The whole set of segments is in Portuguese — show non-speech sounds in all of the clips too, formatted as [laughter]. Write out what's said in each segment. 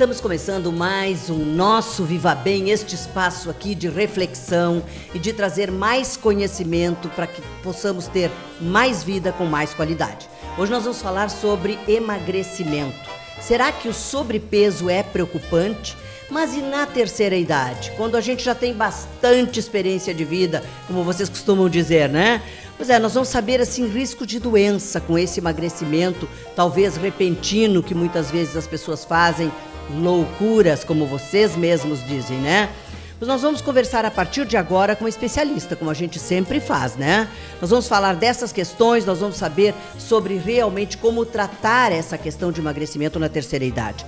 Estamos começando mais um Nosso Viva Bem, este espaço aqui de reflexão e de trazer mais conhecimento para que possamos ter mais vida com mais qualidade. Hoje nós vamos falar sobre emagrecimento. Será que o sobrepeso é preocupante? Mas e na terceira idade, quando a gente já tem bastante experiência de vida, como vocês costumam dizer, né? Pois é, nós vamos saber assim risco de doença com esse emagrecimento, talvez repentino que muitas vezes as pessoas fazem loucuras, como vocês mesmos dizem, né? Mas nós vamos conversar a partir de agora com um especialista, como a gente sempre faz, né? Nós vamos falar dessas questões, nós vamos saber sobre realmente como tratar essa questão de emagrecimento na terceira idade.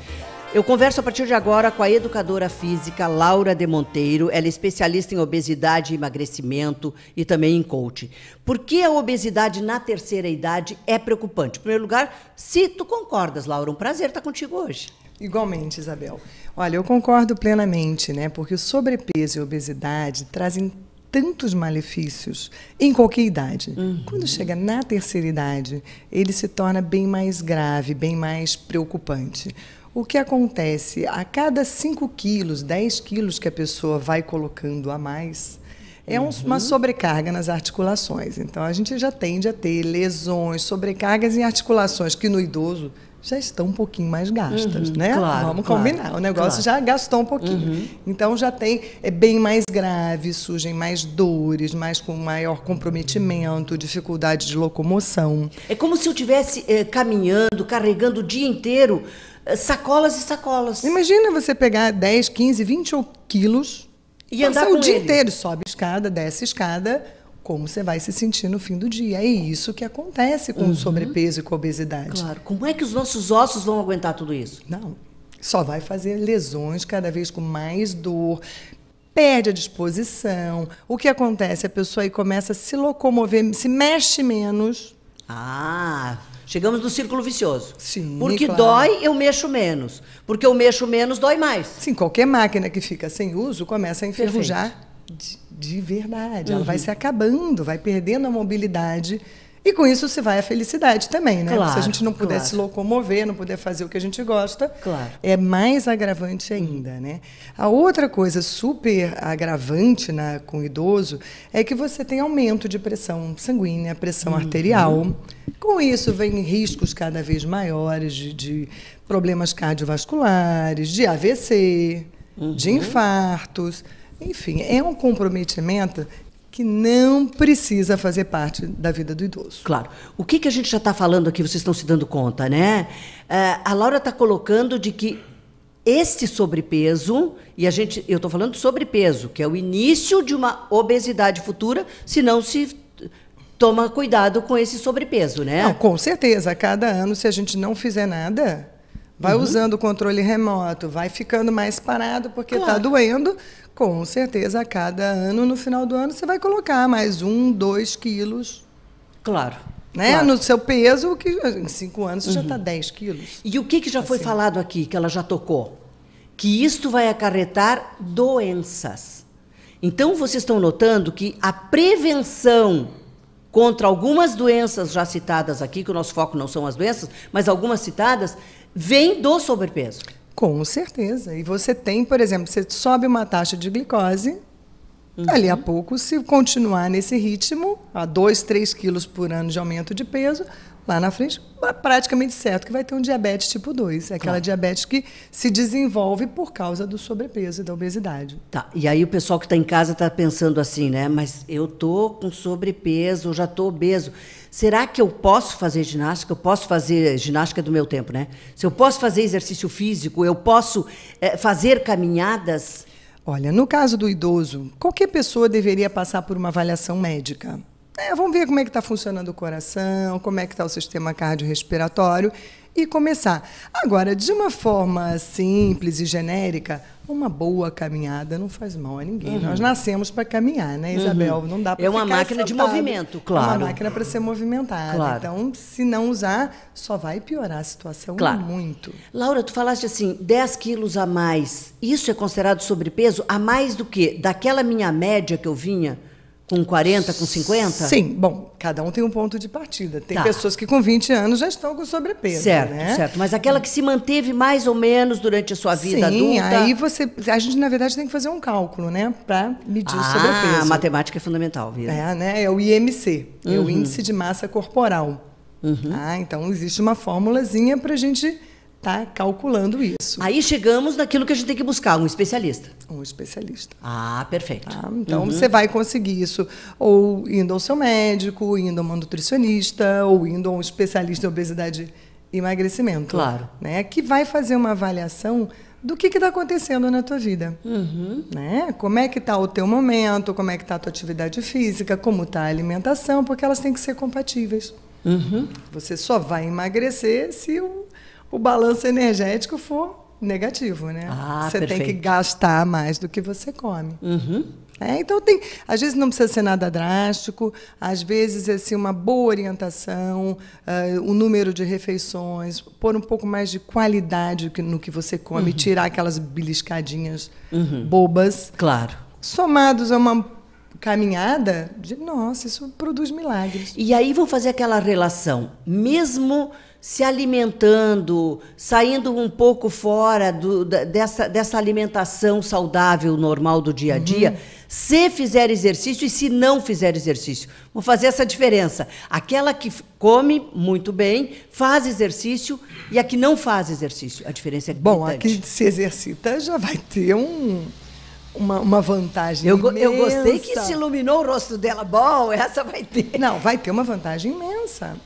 Eu converso a partir de agora com a educadora física Laura de Monteiro. Ela é especialista em obesidade e emagrecimento e também em coaching. Por que a obesidade na terceira idade é preocupante? Em primeiro lugar, se tu concordas, Laura, um prazer estar contigo hoje. Igualmente, Isabel. Olha, eu concordo plenamente, né? Porque o sobrepeso e a obesidade trazem tantos malefícios em qualquer idade. Uhum. Quando chega na terceira idade, ele se torna bem mais grave, bem mais preocupante. O que acontece? A cada 5 quilos, 10 quilos que a pessoa vai colocando a mais, é uhum. uma sobrecarga nas articulações. Então, a gente já tende a ter lesões, sobrecargas em articulações que no idoso já estão um pouquinho mais gastas, uhum, né? Claro, Vamos claro, combinar, o negócio claro. já gastou um pouquinho. Uhum. Então já tem é bem mais grave, surgem mais dores, mais com maior comprometimento, dificuldade de locomoção. É como se eu tivesse eh, caminhando, carregando o dia inteiro eh, sacolas e sacolas. Imagina você pegar 10, 15, 20 quilos e andar o dia ele. inteiro, sobe escada, desce escada, como você vai se sentir no fim do dia. É isso que acontece com uhum. o sobrepeso e com a obesidade. Claro. Como é que os nossos ossos vão aguentar tudo isso? Não. Só vai fazer lesões cada vez com mais dor, perde a disposição. O que acontece? A pessoa aí começa a se locomover, se mexe menos. Ah, chegamos no círculo vicioso. Sim. Porque claro. dói, eu mexo menos. Porque eu mexo menos, dói mais. Sim, qualquer máquina que fica sem uso começa a enferrujar. Perfeito de verdade. Uhum. Ela vai uhum. se acabando, vai perdendo a mobilidade. E com isso se vai a felicidade também, né? Claro, se a gente não puder claro. se locomover, não puder fazer o que a gente gosta, claro. é mais agravante ainda, né? A outra coisa super agravante na, né, com o idoso é que você tem aumento de pressão sanguínea, pressão uhum. arterial. Com isso vem riscos cada vez maiores de, de problemas cardiovasculares, de AVC, uhum. de infartos. Enfim, é um comprometimento que não precisa fazer parte da vida do idoso. Claro. O que, que a gente já está falando aqui, vocês estão se dando conta, né? É, a Laura está colocando de que este sobrepeso, e a gente, eu estou falando sobrepeso, que é o início de uma obesidade futura, se não se toma cuidado com esse sobrepeso, né? Não, com certeza. A cada ano, se a gente não fizer nada, Vai uhum. usando o controle remoto, vai ficando mais parado porque está claro. doendo. Com certeza, a cada ano, no final do ano, você vai colocar mais um, dois quilos. Claro. Né? Claro. No seu peso, que em cinco anos tá uhum. já está 10 quilos. E o que, que já assim. foi falado aqui, que ela já tocou? Que isto vai acarretar doenças. Então, vocês estão notando que a prevenção contra algumas doenças já citadas aqui, que o nosso foco não são as doenças, mas algumas citadas, vem do sobrepeso. Com certeza. E você tem, por exemplo, você sobe uma taxa de glicose, uhum. ali a pouco, se continuar nesse ritmo, a 2, 3 quilos por ano de aumento de peso, lá na frente, praticamente certo que vai ter um diabetes tipo 2. É aquela claro. Tá. diabetes que se desenvolve por causa do sobrepeso e da obesidade. Tá. E aí o pessoal que está em casa está pensando assim, né? Mas eu tô com sobrepeso, já tô obeso. Será que eu posso fazer ginástica? Eu posso fazer ginástica do meu tempo, né? Se eu posso fazer exercício físico, eu posso é, fazer caminhadas? Olha, no caso do idoso, qualquer pessoa deveria passar por uma avaliação médica é, vamos ver como é que está funcionando o coração, como é que está o sistema cardiorrespiratório e começar. Agora, de uma forma simples e genérica, uma boa caminhada não faz mal a ninguém. Uhum. Nós nascemos para caminhar, né, Isabel? Uhum. Não dá para É uma máquina de movimento, claro. É uma máquina para ser movimentada. Claro. Então, se não usar, só vai piorar a situação claro. muito. Laura, tu falaste assim, 10 quilos a mais. Isso é considerado sobrepeso? A mais do que daquela minha média que eu vinha? Com 40, com 50? Sim, bom, cada um tem um ponto de partida. Tem tá. pessoas que com 20 anos já estão com sobrepeso. Certo, né? certo. Mas aquela que se manteve mais ou menos durante a sua vida Sim, adulta. Aí você. A gente, na verdade, tem que fazer um cálculo, né? Para medir ah, o sobrepeso. A matemática é fundamental, viu? É, né? É o IMC, uhum. é o uhum. índice de massa corporal. Uhum. Ah, então existe uma formulazinha para a gente tá calculando isso. Aí chegamos naquilo que a gente tem que buscar, um especialista. Um especialista. Ah, perfeito. Tá? Então uhum. você vai conseguir isso ou indo ao seu médico, indo a uma nutricionista, ou indo a um especialista em obesidade e emagrecimento. Claro. Né? Que vai fazer uma avaliação do que está acontecendo na tua vida. Uhum. Né? Como é que está o teu momento, como é que está a tua atividade física, como está a alimentação, porque elas têm que ser compatíveis. Uhum. Você só vai emagrecer se o o balanço energético for negativo, né? Ah, você perfeito. tem que gastar mais do que você come. Uhum. É, então tem, às vezes não precisa ser nada drástico, às vezes assim uma boa orientação, uh, o número de refeições, pôr um pouco mais de qualidade no que você come, uhum. tirar aquelas beliscadinhas uhum. bobas. Claro. Somados a uma caminhada, de, nossa, isso produz milagres. E aí vou fazer aquela relação, mesmo se alimentando, saindo um pouco fora do, da, dessa, dessa alimentação saudável, normal do dia a uhum. dia, uhum. se fizer exercício e se não fizer exercício. Vou fazer essa diferença. Aquela que come muito bem, faz exercício, e a que não faz exercício. A diferença é gritante. Bom, a que se exercita já vai ter um, uma, uma, vantagem eu, imensa. Eu gostei que se iluminou o rosto dela. Bom, essa vai ter. Não, vai ter uma vantagem imensa.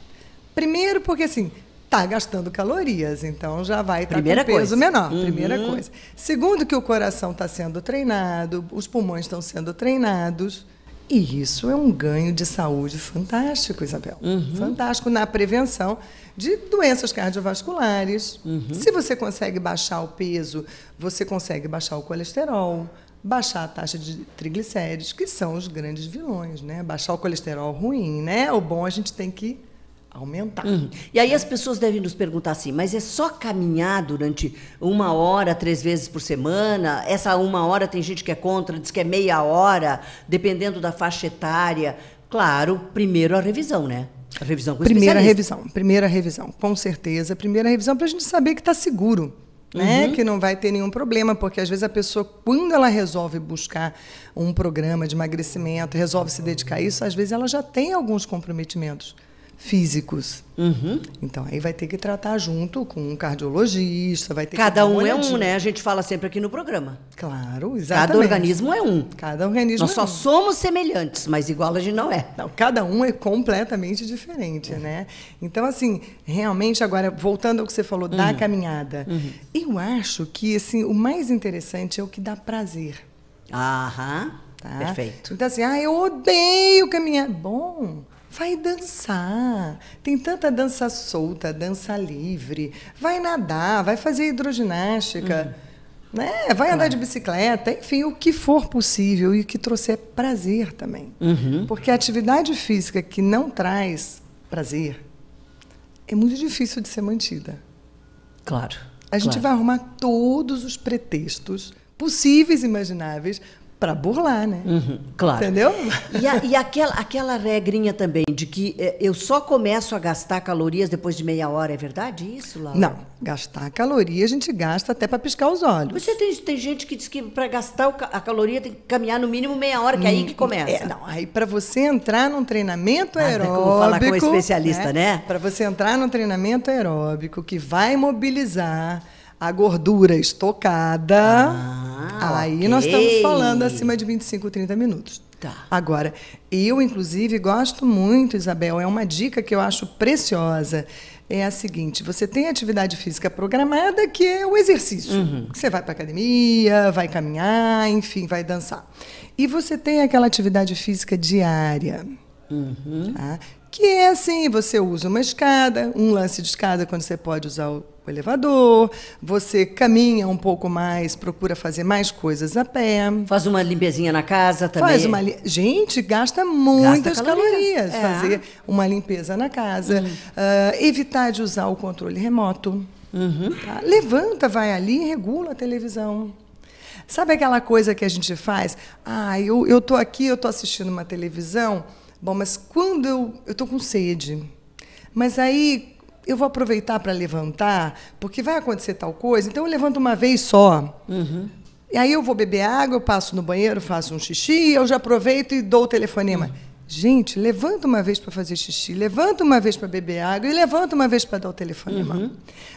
Primeiro, porque assim, está gastando calorias, então já vai estar tá com peso coisa. menor. Uhum. Primeira coisa. Segundo, que o coração está sendo treinado, os pulmões estão sendo treinados. E isso é um ganho de saúde fantástico, Isabel. Uhum. Fantástico na prevenção de doenças cardiovasculares. Uhum. Se você consegue baixar o peso, você consegue baixar o colesterol, baixar a taxa de triglicéridos, que são os grandes vilões, né? Baixar o colesterol ruim, né? O bom a gente tem que aumentar. Uhum. E aí as pessoas devem nos perguntar assim, mas é só caminhar durante uma hora, três vezes por semana? Essa uma hora tem gente que é contra, diz que é meia hora, dependendo da faixa etária. Claro, primeiro a revisão, né? A revisão com Primeira revisão, primeira revisão, com certeza. Primeira revisão para a gente saber que está seguro. Né? Uhum. Que não vai ter nenhum problema, porque às vezes a pessoa, quando ela resolve buscar um programa de emagrecimento, resolve se dedicar a isso, às vezes ela já tem alguns comprometimentos físicos. Uhum. Então, aí vai ter que tratar junto com um cardiologista, vai ter Cada um é um, né? A gente fala sempre aqui no programa. Claro, exatamente. Cada organismo é um. Cada organismo Nós é só um. somos semelhantes, mas igual a gente não é. Não, cada um é completamente diferente, uhum. né? Então, assim, realmente, agora, voltando ao que você falou da uhum. caminhada, uhum. eu acho que, assim, o mais interessante é o que dá prazer. Aham, tá? perfeito. Então, assim, ah, eu odeio caminhar. Bom... Vai dançar. Tem tanta dança solta, dança livre. Vai nadar, vai fazer hidroginástica. Uhum. Né? Vai andar de bicicleta, enfim, o que for possível e o que trouxer prazer também. Uhum. Porque a atividade física que não traz prazer é muito difícil de ser mantida. Claro. A gente claro. vai arrumar todos os pretextos possíveis, imagináveis, para burlar, né? Uhum, claro. Entendeu? E, a, e, aquela, aquela regrinha também de que eh, eu só começo a gastar calorias depois de meia hora, é verdade isso, Laura? Não, gastar caloria a gente gasta até para piscar os olhos. Você tem, tem gente que diz que para gastar a caloria tem que caminhar no mínimo meia hora, que é hum, aí que hum, começa. É, não, aí para você entrar num treinamento aeróbico... Ah, como falar com um especialista, né? né? Para você entrar num treinamento aeróbico que vai mobilizar a gordura estocada. Ah, aí okay. nós estamos falando acima de 25, 30 minutos. Tá. Agora, eu, inclusive, gosto muito, Isabel, é uma dica que eu acho preciosa. É a seguinte: você tem atividade física programada, que é o exercício. Uhum. Você vai para academia, vai caminhar, enfim, vai dançar. E você tem aquela atividade física diária. Uhum. Tá? Que é assim: você usa uma escada, um lance de escada quando você pode usar o o elevador, você caminha um pouco mais, procura fazer mais coisas a pé. Faz uma limpezinha na casa também. Faz uma li... Gente, gasta muitas gasta calorias. calorias. É. Fazer uma limpeza na casa, uhum. uh, evitar de usar o controle remoto. Uhum. Tá? Levanta, vai ali e regula a televisão. Sabe aquela coisa que a gente faz? Ah, eu, eu tô aqui, eu tô assistindo uma televisão. Bom, mas quando eu, eu tô com sede. Mas aí, eu vou aproveitar para levantar, porque vai acontecer tal coisa, então eu levanto uma vez só. Uhum. E aí eu vou beber água, eu passo no banheiro, faço um xixi, eu já aproveito e dou o telefonema. Uhum. Gente, levanta uma vez para fazer xixi, levanta uma vez para beber água e levanta uma vez para dar o telefonema. Uhum.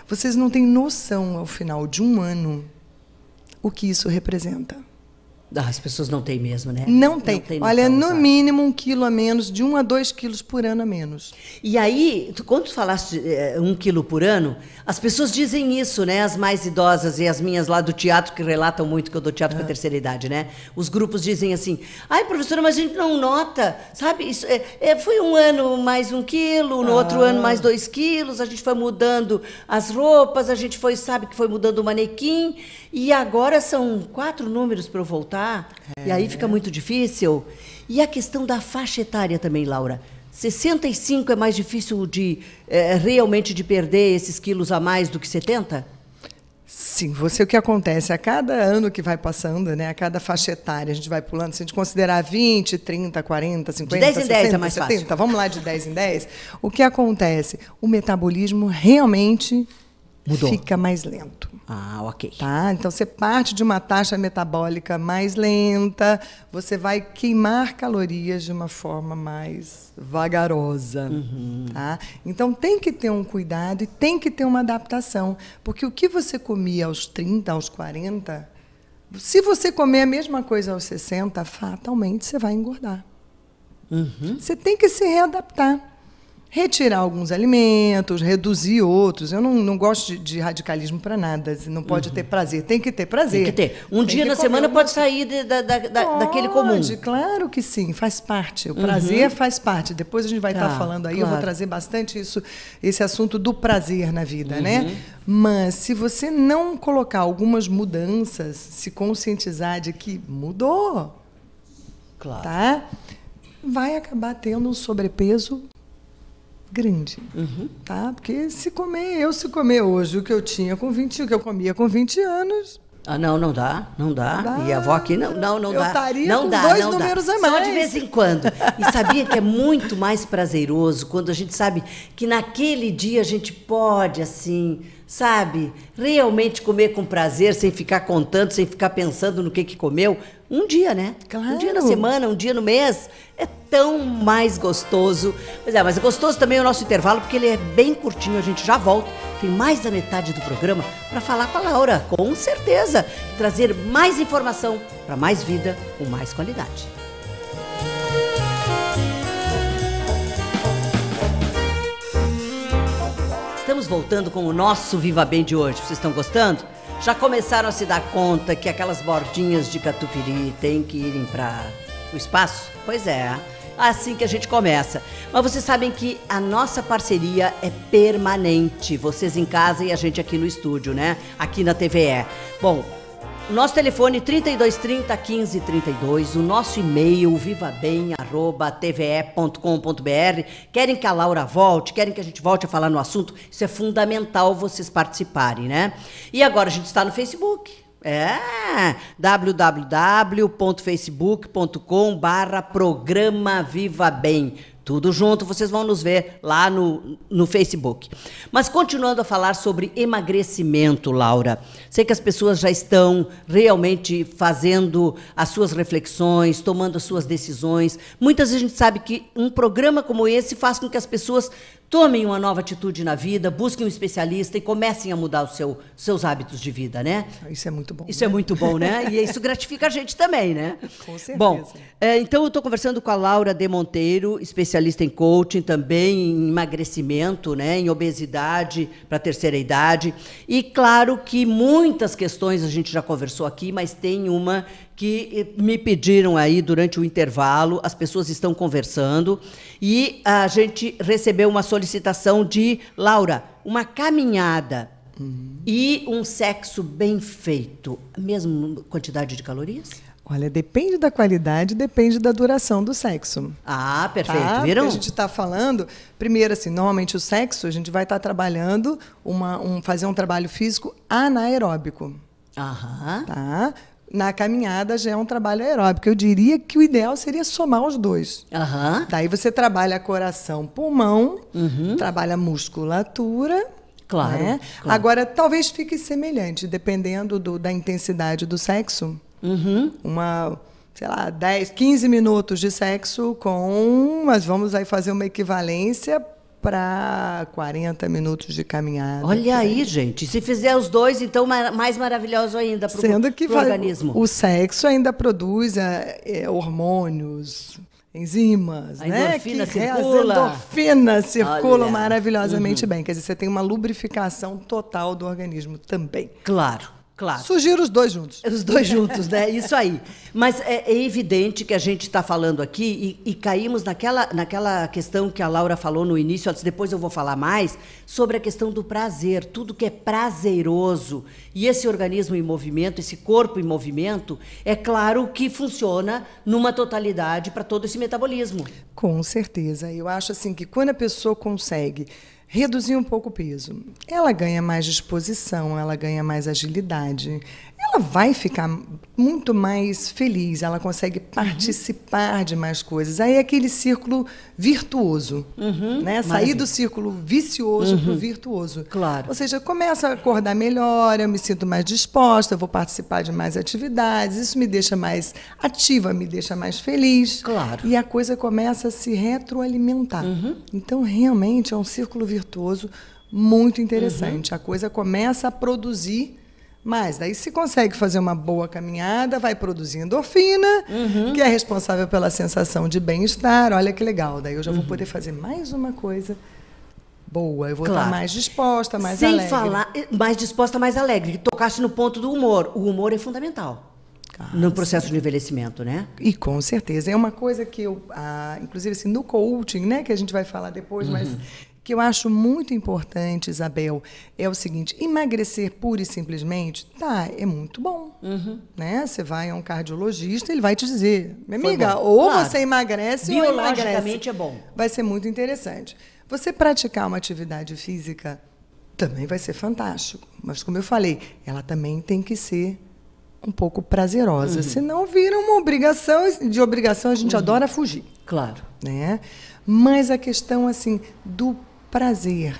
Vocês não têm noção, ao final de um ano, o que isso representa. Ah, as pessoas não têm mesmo, né? Não tem. Não tem Olha, no mínimo um quilo a menos, de um a dois quilos por ano a menos. E aí, quando tu falaste é, um quilo por ano, as pessoas dizem isso, né? As mais idosas e as minhas lá do teatro, que relatam muito que eu dou teatro ah. para a terceira idade, né? Os grupos dizem assim, ai, professora, mas a gente não nota, sabe? Isso, é, é, foi um ano mais um quilo, no ah. outro ano mais dois quilos, a gente foi mudando as roupas, a gente foi, sabe, que foi mudando o manequim, e agora são quatro números para eu voltar alcançar, é. e aí fica muito difícil. E a questão da faixa etária também, Laura. 65 é mais difícil de é, realmente de perder esses quilos a mais do que 70? Sim, você o que acontece a cada ano que vai passando, né, a cada faixa etária, a gente vai pulando, se a gente considerar 20, 30, 40, 50, de 10 em 10 é mais 70, fácil. vamos lá de 10 em 10, o que acontece? O metabolismo realmente Mudou. fica mais lento. Ah, ok. Tá? Então você parte de uma taxa metabólica mais lenta, você vai queimar calorias de uma forma mais vagarosa. Uhum. Tá? Então tem que ter um cuidado e tem que ter uma adaptação. Porque o que você comia aos 30, aos 40, se você comer a mesma coisa aos 60, fatalmente você vai engordar. Uhum. Você tem que se readaptar retirar alguns alimentos, reduzir outros. Eu não, não gosto de, de radicalismo para nada. Assim, não pode uhum. ter prazer. Tem que ter prazer. Tem que ter. Um Tem dia na semana pode sair da, da, da, pode, daquele comum. Claro que sim, faz parte. O uhum. prazer uhum. faz parte. Depois a gente vai estar tá, tá falando aí, claro. eu vou trazer bastante isso, esse assunto do prazer na vida, né? uhum. né? Mas se você não colocar algumas mudanças, se conscientizar de que mudou, claro. tá? Vai acabar tendo um sobrepeso grande, uhum. tá? Porque se comer, eu se comer hoje o que eu tinha com 20, o que eu comia com 20 anos, ah, não, não dá, não dá. dá. E a avó aqui, não, não, não eu dá. Estaria não com dá, dois não números dá. a mais. Só de vez em quando. E sabia que é muito mais prazeroso quando a gente sabe que naquele dia a gente pode, assim, sabe, realmente comer com prazer, sem ficar contando, sem ficar pensando no que, que comeu, um dia, né? Claro. Um dia na semana, um dia no mês. É tão mais gostoso. Pois é, mas é gostoso também o nosso intervalo, porque ele é bem curtinho. A gente já volta. Tem mais da metade do programa para falar com a Laura, com certeza. trazer mais informação para mais vida com mais qualidade. Estamos voltando com o nosso Viva Bem de hoje. Vocês estão gostando? já começaram a se dar conta que aquelas bordinhas de catupiry têm que irem para o espaço? Pois é, assim que a gente começa. Mas vocês sabem que a nossa parceria é permanente. Vocês em casa e a gente aqui no estúdio, né? Aqui na TVE. Bom, o nosso telefone 3230 1532, o nosso e-mail vivabem@tve.com.br. Querem que a Laura volte, querem que a gente volte a falar no assunto? Isso é fundamental vocês participarem, né? E agora a gente está no Facebook. É, www.facebook.com barra programa Viva Bem. Tudo junto, vocês vão nos ver lá no, no Facebook. Mas continuando a falar sobre emagrecimento, Laura, sei que as pessoas já estão realmente fazendo as suas reflexões, tomando as suas decisões. Muitas vezes a gente sabe que um programa como esse faz com que as pessoas tomem uma nova atitude na vida, busquem um especialista e comecem a mudar os seu, seus hábitos de vida, né? Isso é muito bom. Isso é né? é muito bom, né? E isso [laughs] gratifica a gente também, né? Com certeza. Bom, é, então eu estou conversando com a Laura De Monteiro, especialista em coaching, também em emagrecimento, né? Em obesidade para a terceira idade. E claro que muitas questões a gente já conversou aqui, mas tem uma que eh, me pediram aí durante o intervalo, as pessoas estão conversando e a gente recebeu uma solicitação de Laura, uma caminhada uhum. e um sexo bem feito, mesmo quantidade de calorias? Olha, depende da qualidade, depende da duração do sexo. Ah, tá? perfeito. Tá? Viram? Porque a gente está falando, primeiro assim, normalmente o sexo a gente vai estar tá trabalhando uma, um, fazer um trabalho físico anaeróbico. Aham. Tá? na caminhada já é um trabalho aeróbico. Eu diria que o ideal seria somar os dois. Uhum. Daí você trabalha coração, pulmão, uhum. trabalha musculatura. Claro, né? claro, Agora, talvez fique semelhante, dependendo do, da intensidade do sexo. Uhum. Uma, sei lá, 10, 15 minutos de sexo com. Mas vamos aí fazer uma equivalência para 40 minutos de caminhada. Olha aí, gente. Se fizer os dois, então mais maravilhoso ainda para o organismo. O sexo ainda produz é, é, hormônios, enzimas, a né? Endorfina que é, circula. As endorfinas circulam maravilhosamente uhum. bem. Quer dizer, você tem uma lubrificação total do organismo também. Claro. Claro. Sugiro os dois juntos. Os dois juntos, né? Isso aí. Mas é, é evidente que a gente está falando aqui e, e, caímos naquela, naquela questão que a Laura falou no início, depois eu vou falar mais, sobre a questão do prazer, tudo que é prazeroso. E esse organismo em movimento, esse corpo em movimento, é claro que funciona numa totalidade para todo esse metabolismo. Com certeza. Eu acho assim que quando a pessoa consegue reduzir um pouco o peso. Ela ganha mais disposição, ela ganha mais agilidade, ela vai ficar muito mais feliz, ela consegue uhum. participar uhum. de mais coisas. Aí é aquele círculo virtuoso, uhum, né? Maravilha. Sair do círculo vicioso uhum. para o virtuoso. Claro. Ou seja, começa a acordar melhor, eu me sinto mais disposta, eu vou participar de mais atividades, isso me deixa mais ativa, me deixa mais feliz. Claro. E a coisa começa a se retroalimentar. Uhum. Então, realmente é um círculo virtuoso muito interessante. Uhum. A coisa começa a produzir mas daí se consegue fazer uma boa caminhada, vai produzindo endorfina, uhum. que é responsável pela sensação de bem-estar. Olha que legal, daí eu já uhum. vou poder fazer mais uma coisa boa, eu vou claro. estar mais disposta, mais Sem alegre. Sem falar, eh, mais disposta, mais alegre. Tocaste no ponto do humor. O humor é fundamental. Ah, no processo sim. de envelhecimento, né? E com certeza. É uma coisa que eu, ah, inclusive assim, no coaching, né, que a gente vai falar depois, uhum. mas que eu acho muito importante, Isabel, é o seguinte: emagrecer pura e simplesmente, tá, é muito bom. Uhum. Né? Você vai a um cardiologista, ele vai te dizer, minha amiga, ou claro. você emagrece ou emagrece. Biologicamente é bom. Vai ser muito interessante. Você praticar uma atividade física também vai ser fantástico. Mas, como eu falei, ela também tem que ser um pouco prazerosa. Uhum. Senão vira uma obrigação, de obrigação a gente uhum. adora fugir. Claro. Né? Mas a questão assim do Prazer.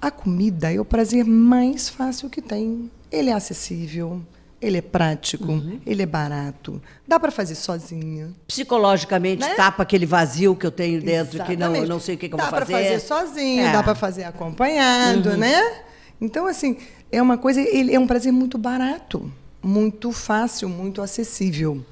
A comida é o prazer mais fácil que tem. Ele é acessível, ele é prático, uhum. ele é barato. Dá para fazer sozinha. Psicologicamente né? tapa aquele vazio que eu tenho dentro Exatamente. que não, não sei o que, que eu vou fazer. Dá para fazer sozinho, é. dá para fazer acompanhado, uhum. né? Então assim, é uma coisa, ele é um prazer muito barato, muito fácil, muito acessível.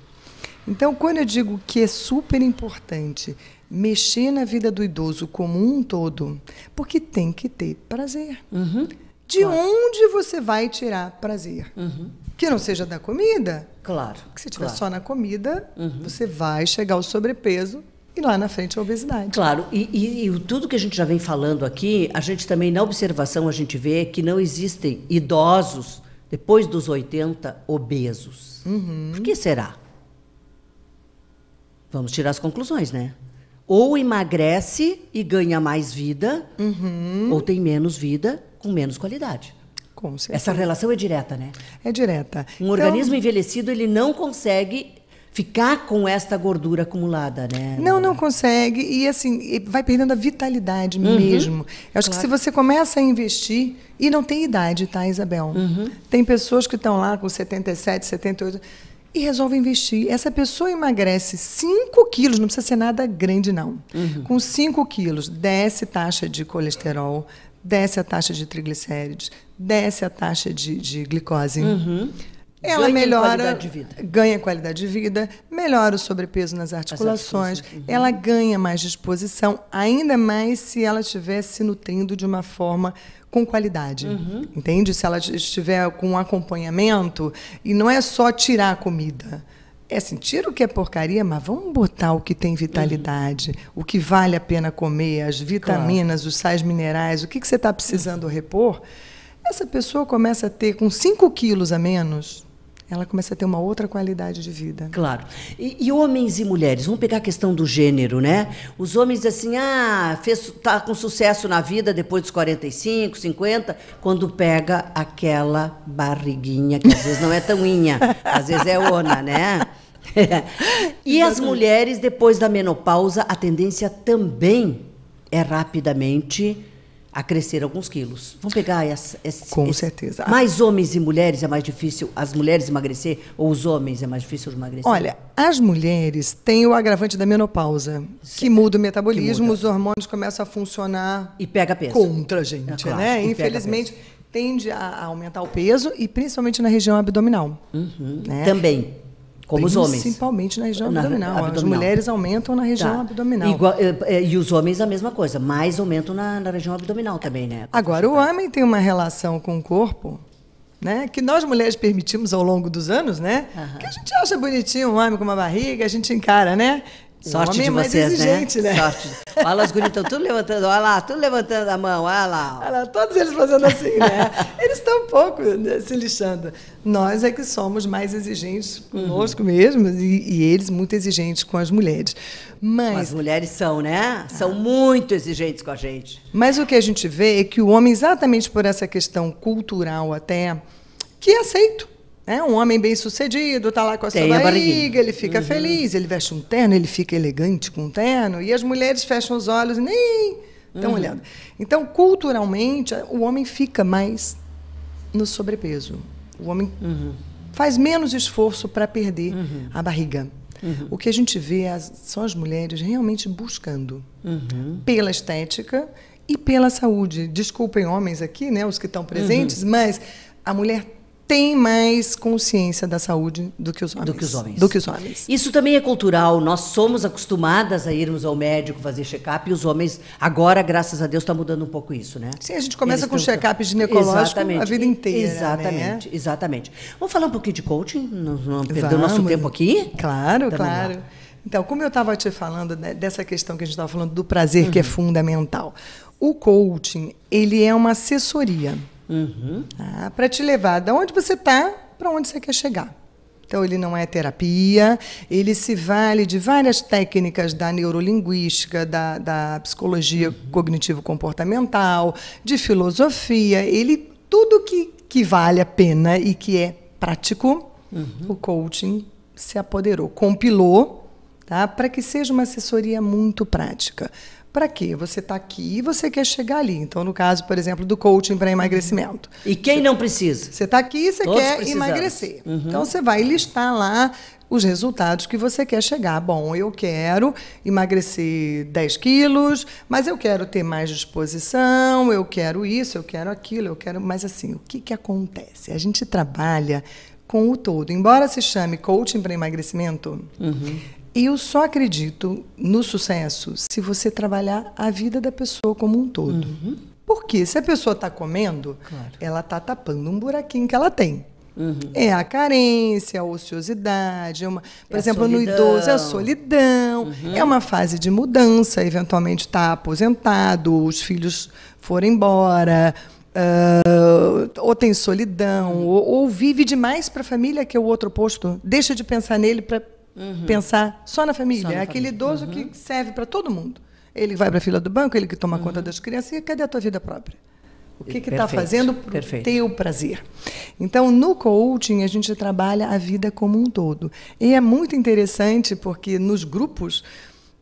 Então, quando eu digo que é super importante mexer na vida do idoso como um todo, porque tem que ter prazer. Uhum. De claro. onde você vai tirar prazer? Uhum. Que não seja da comida? Claro. Porque se estiver claro. só na comida, uhum. você vai chegar ao sobrepeso e lá na frente a obesidade. Claro, e, e, e, tudo que a gente já vem falando aqui, a gente também na observação a gente vê que não existem idosos depois dos 80 obesos. Uhum. Por que será? Vamos tirar as conclusões, né? ou emagrece e ganha mais vida, uhum. ou tem menos vida com menos qualidade. Com certeza. Essa relação é direta, né? É direta. Um então... organismo envelhecido ele não consegue ficar com esta gordura acumulada, né? Não, não consegue. E assim, vai perdendo a vitalidade uhum. mesmo. Eu acho claro. que se você começa a investir, e não tem idade, tá, Isabel? Uhum. Tem pessoas que estão lá com 77, 78 e resolve investir. Essa pessoa emagrece 5 quilos, não precisa ser nada grande, não. Uhum. Com 5 quilos, desce taxa de colesterol, desce a taxa de triglicérides, desce a taxa de, de glicose. Uhum. Ela ganha melhora, qualidade de vida. ganha qualidade de vida, melhora o sobrepeso nas articulações, articulações. Uhum. ela ganha mais disposição, ainda mais se ela estiver se nutrindo de uma forma com qualidade. Uhum. Entende? Se ela estiver com um acompanhamento, e não é só tirar a comida. É assim, tira o que é porcaria, mas vamos botar o que tem vitalidade, uhum. o que vale a pena comer, as vitaminas, claro. os sais minerais, o que, que você está precisando repor. Essa pessoa começa a ter, com 5 quilos a menos, ela começa a ter uma outra qualidade de vida. Claro. E, e, homens e mulheres, vamos pegar a questão do gênero, né? Os homens assim, ah, fez, tá com sucesso na vida depois dos 45, 50, quando pega aquela barriguinha que às vezes não é tãoinha, [laughs] às vezes é ona, né? [laughs] e as mulheres depois da menopausa, a tendência também é rapidamente a crescer alguns quilos. Vamos pegar essa, Com essa, certeza. Mais homens e mulheres é mais difícil as mulheres emagrecer ou os homens é mais difícil emagrecer? Olha, as mulheres têm o agravante da menopausa, certo. que muda o metabolismo, muda. os hormônios começam a funcionar e pega peso. Contra a gente, é, claro. né? Infelizmente tende a aumentar o peso e principalmente na região abdominal. Uhum. Né? Também. Como os homens. Principalmente na região na, abdominal. abdominal. As mulheres aumentam na região tá. abdominal. Igual, e, é, é, e, os homens a mesma coisa, mais aumentam na, na região abdominal também, né? Agora, o homem tem uma relação com o corpo né? Que nós mulheres permitimos ao longo dos anos, né? Uhum. Que a gente acha bonitinho um homem com uma barriga, a gente encara, né? Sorte de vocês, né? exigente, né? né? Sorte. Olha lá os guris estão tudo levantando, olha lá, tudo levantando a mão, olha lá. Olha lá todos eles fazendo assim, né? Eles estão um pouco né, se lixando. Nós é que somos mais exigentes conosco uhum. mesmo e, e, eles muito exigentes com as mulheres. Mas as mulheres são, né? São ah. muito exigentes com a gente. Mas o que a gente vê é que o homem, exatamente por essa questão cultural até, que é aceito é um homem bem sucedido, está lá com a sua barriga, a ele fica uhum. feliz, ele veste um terno, ele fica elegante com um terno, e as mulheres fecham os olhos e nem estão uhum. olhando. Então, culturalmente, o homem fica mais no sobrepeso. O homem uhum. faz menos esforço para perder uhum. a barriga. Uhum. O que a gente vê é são as mulheres realmente buscando uhum. pela estética e pela saúde. Desculpem homens aqui, né, os que estão presentes, mas a mulher tem mais consciência da saúde do que os homens. Do que os homens. Do que os homens. Isso também é cultural. Nós somos acostumadas a irmos ao médico fazer check-up e os homens, agora, graças a Deus, está mudando um pouco isso, né? Sim, a gente começa Eles com estão... check-up ginecológico exatamente. a vida inteira. Né? Exatamente, né? exatamente. Vamos falar um pouquinho de coaching? Não, não perder o nosso tempo aqui? Claro, tá claro. Então, como eu estava te falando né, dessa questão que a gente estava falando do prazer, uhum. que é uhum. fundamental. O coaching, ele é uma assessoria uhum. tá? Ah, para te levar da onde você está para onde você quer chegar. Então, ele não é terapia, ele se vale de várias técnicas da neurolinguística, da, da psicologia uhum. cognitivo-comportamental, de filosofia, ele tudo que, que vale a pena e que é prático, uhum. o coaching se apoderou, compilou, tá? para que seja uma assessoria muito prática. Para quê? Você está aqui e você quer chegar ali. Então, no caso, por exemplo, do coaching para emagrecimento. E quem não precisa? Você está aqui e você Todos quer precisamos. emagrecer. Uhum. Então, você vai listar lá os resultados que você quer chegar. Bom, eu quero emagrecer 10 quilos, mas eu quero ter mais disposição, eu quero isso, eu quero aquilo, eu quero. Mas assim, o que, que acontece? A gente trabalha com o todo. Embora se chame coaching para emagrecimento, uhum e eu só acredito no sucesso se você trabalhar a vida da pessoa como um todo. Uhum. Porque se a pessoa está comendo, claro. ela está tapando um buraquinho que ela tem. Uhum. É a carência, a ociosidade, é uma, por é exemplo, no idoso é a solidão, uhum. é uma fase de mudança, eventualmente está aposentado, os filhos foram embora, Uh, ou tem solidão, uhum. ou, ou vive demais para a família, que é o outro oposto, deixa de pensar nele para Uhum. Pensar só na família. Só na é Aquele família. idoso uhum. que serve para todo mundo. Ele vai para a fila do banco, ele que toma uhum. conta das crianças. E cadê a tua vida própria? O que está fazendo para o teu prazer? Então, no coaching, a gente trabalha a vida como um todo. E é muito interessante porque nos grupos,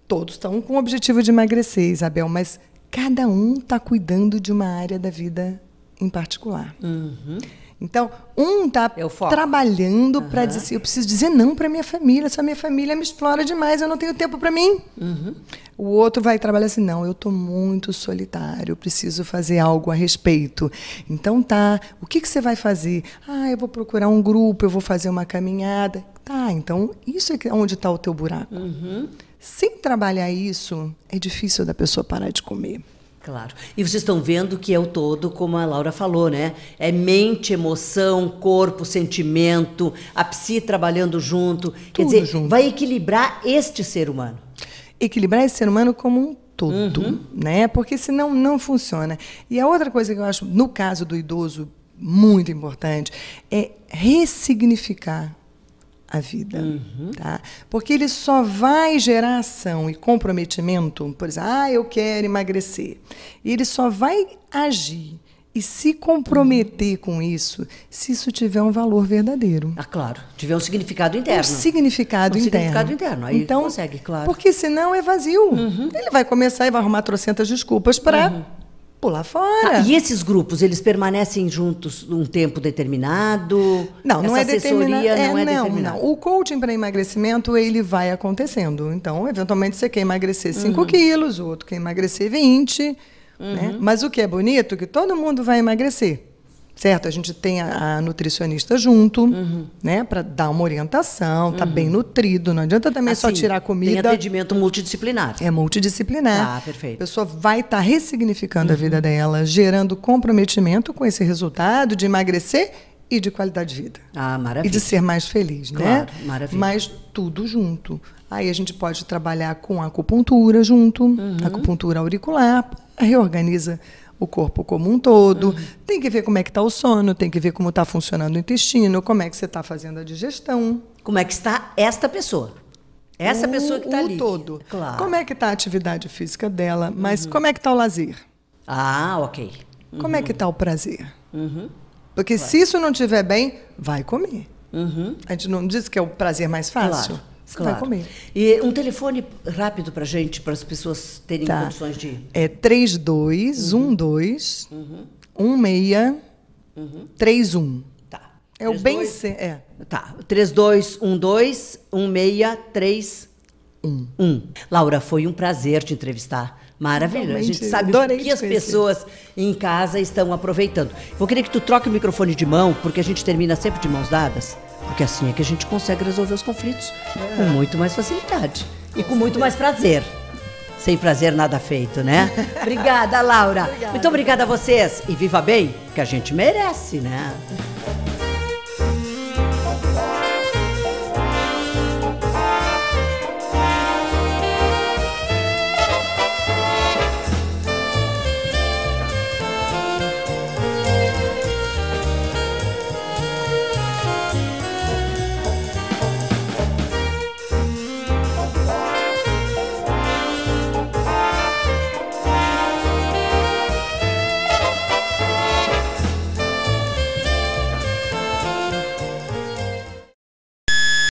todos estão com o objetivo de emagrecer, Isabel, mas cada um está cuidando de uma área da vida em particular. Uhum. Então, um está é trabalhando uhum. para dizer assim, eu preciso dizer não para minha família, se a minha família me explora demais, eu não tenho tempo para mim. Uhum. O outro vai trabalhar assim, não, eu estou muito solitário, preciso fazer algo a respeito. Então tá, o que, que você vai fazer? Ah, eu vou procurar um grupo, eu vou fazer uma caminhada. Tá, então isso é onde está o teu buraco. Uhum. Sem trabalhar isso, é difícil da pessoa parar de comer. Claro. E vocês estão vendo que é o todo, como a Laura falou, né? É mente, emoção, corpo, sentimento, a psi trabalhando junto. Tudo Quer dizer, junto. vai equilibrar este ser humano. Equilibrar esse ser humano como um todo, uhum. né? Porque senão não funciona. E a outra coisa que eu acho, no caso do idoso, muito importante é ressignificar a vida, uhum. tá? Porque ele só vai gerar ação e comprometimento, por exemplo, ah, eu quero emagrecer. E ele só vai agir e se comprometer com isso, se isso tiver um valor verdadeiro. Ah, claro. Tiver um significado interno. Um significado um interno. significado interno. Aí então, consegue, claro. Porque senão é vazio. Uhum. Ele vai começar e vai arrumar trocentas desculpas para... Uhum pular fora. Ah, e esses grupos, eles permanecem juntos um tempo determinado? Não, não é, determina, é, não é, não, determinada. Não. O coaching para emagrecimento, ele vai acontecendo. Então, eventualmente, você quer emagrecer 5 uhum. quilos, o outro quer emagrecer 20. Né? Uhum. Né? Mas o que é bonito é que todo mundo vai emagrecer certo? A gente tem a, a nutricionista junto, uhum. né, para dar uma orientação, tá uhum. bem nutrido, não adianta também assim, só tirar a comida. Tem atendimento multidisciplinar. É multidisciplinar. Ah, perfeito. A pessoa vai estar tá ressignificando uhum. a vida dela, gerando comprometimento com esse resultado de emagrecer e de qualidade de vida. Ah, maravilha. E de ser mais feliz, né? claro, né? Maravilha. Mas tudo junto. Aí a gente pode trabalhar com acupuntura junto, uhum. acupuntura auricular, reorganiza o corpo como um todo, uhum. tem que ver como é que está o sono, tem que ver como está funcionando o intestino, como é que você está fazendo a digestão. Como é que está esta pessoa. Essa o, pessoa que está ali. O todo. Claro. Como é que está a atividade física dela, mas uhum. como é que está o lazer? Ah, ok. Uhum. Como é que está uhum. o prazer? Uhum. Porque claro. se isso não estiver bem, vai comer. Uhum. A gente não diz que é o prazer mais fácil? Claro. Claro. Vai comer. E um telefone rápido para gente, para as pessoas terem tá. condições de É 3212 uhum. 16 uhum. uhum. Tá. É 3, o bem ser. É. Tá. 3212 1631. Um. um. Laura, foi um prazer te entrevistar. Maravilha. Realmente, a gente sabe o que as pessoas em casa estão aproveitando. Vou querer que tu troque o microfone de mão, porque a gente termina sempre de mãos dadas. Porque assim é que a gente consegue resolver os conflitos é. com muito mais facilidade e com muito mais prazer. Sem prazer nada feito, né? [laughs] obrigada, Laura. Obrigada. Muito obrigada a vocês e viva bem, que a gente merece, né?